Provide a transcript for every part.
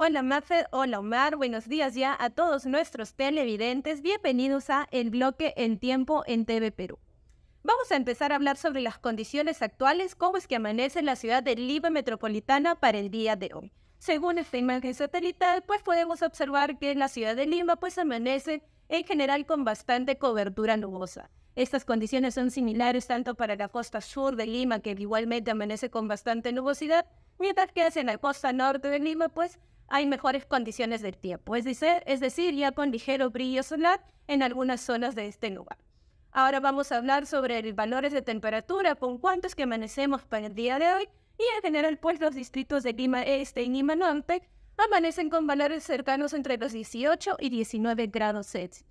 Hola Mafe, hola Omar, buenos días ya a todos nuestros televidentes, bienvenidos a El Bloque en Tiempo en TV Perú. Vamos a empezar a hablar sobre las condiciones actuales, cómo es que amanece la ciudad de Lima Metropolitana para el día de hoy. Según esta imagen satelital, pues podemos observar que la ciudad de Lima pues amanece en general con bastante cobertura nubosa. Estas condiciones son similares tanto para la costa sur de Lima, que igualmente amanece con bastante nubosidad, mientras que en la costa norte de Lima, pues hay mejores condiciones del tiempo, es decir, es decir, ya con ligero brillo solar en algunas zonas de este lugar. Ahora vamos a hablar sobre los valores de temperatura, con cuántos que amanecemos para el día de hoy, y en general pues los distritos de Lima Este y Lima Norte amanecen con valores cercanos entre los 18 y 19 grados Celsius,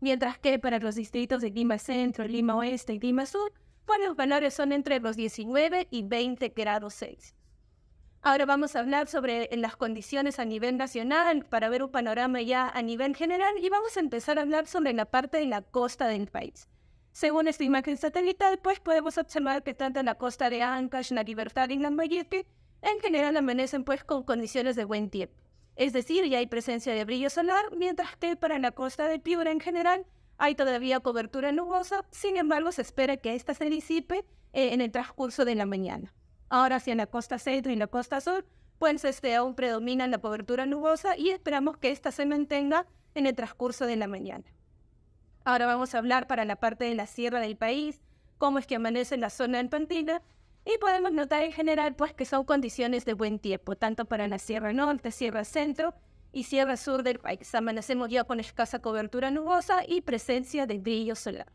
mientras que para los distritos de Lima Centro, Lima Oeste y Lima Sur, pues los valores son entre los 19 y 20 grados Celsius. Ahora vamos a hablar sobre eh, las condiciones a nivel nacional para ver un panorama ya a nivel general y vamos a empezar a hablar sobre la parte de la costa del país. Según esta imagen satelital, pues podemos observar que tanto en la costa de Ancash, La Libertad y Lambayeque, en general amanecen pues con condiciones de buen tiempo. Es decir, ya hay presencia de brillo solar, mientras que para la costa de Piura en general hay todavía cobertura nubosa, sin embargo se espera que ésta se disipe eh, en el transcurso de la mañana. Ahora si en la costa centro y la costa sur, pues este, aún predomina la cobertura nubosa y esperamos que esta se mantenga en el transcurso de la mañana. Ahora vamos a hablar para la parte de la sierra del país, cómo es que amanece en la zona pantina y podemos notar en general pues que son condiciones de buen tiempo, tanto para la sierra norte, sierra centro y sierra sur del país. Amanecemos ya con escasa cobertura nubosa y presencia de brillo solar.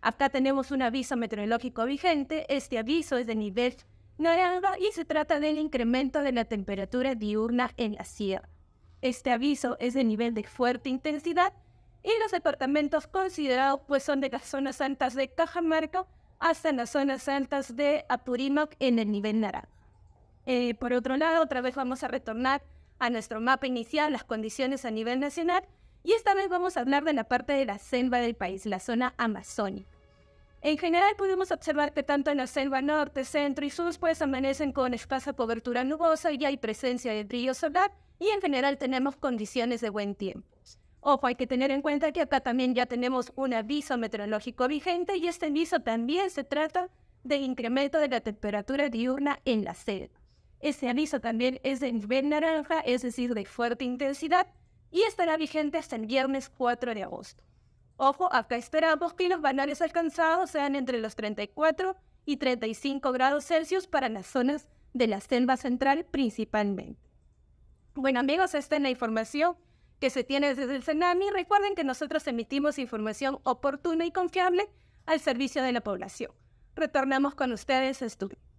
Acá tenemos un aviso meteorológico vigente. Este aviso es de nivel naranja y se trata del incremento de la temperatura diurna en la sierra. Este aviso es de nivel de fuerte intensidad y los departamentos considerados pues son de las zonas altas de Cajamarca hasta las zonas altas de Apurímac en el nivel naranja. Eh, por otro lado, otra vez vamos a retornar a nuestro mapa inicial, las condiciones a nivel nacional, y esta vez vamos a hablar de la parte de la selva del país, la zona amazónica. En general pudimos observar que tanto en la selva norte, centro y sur pues amanecen con escasa cobertura nubosa y hay presencia de brillo solar y en general tenemos condiciones de buen tiempo. Ojo, hay que tener en cuenta que acá también ya tenemos un aviso meteorológico vigente y este aviso también se trata de incremento de la temperatura diurna en la selva. Este aviso también es de nivel naranja, es decir, de fuerte intensidad, y estará vigente hasta el viernes 4 de agosto. Ojo, acá esperamos que los valores alcanzados sean entre los 34 y 35 grados Celsius para las zonas de la selva central principalmente. Bueno amigos, esta es la información que se tiene desde el tsunami Recuerden que nosotros emitimos información oportuna y confiable al servicio de la población. Retornamos con ustedes a estudio.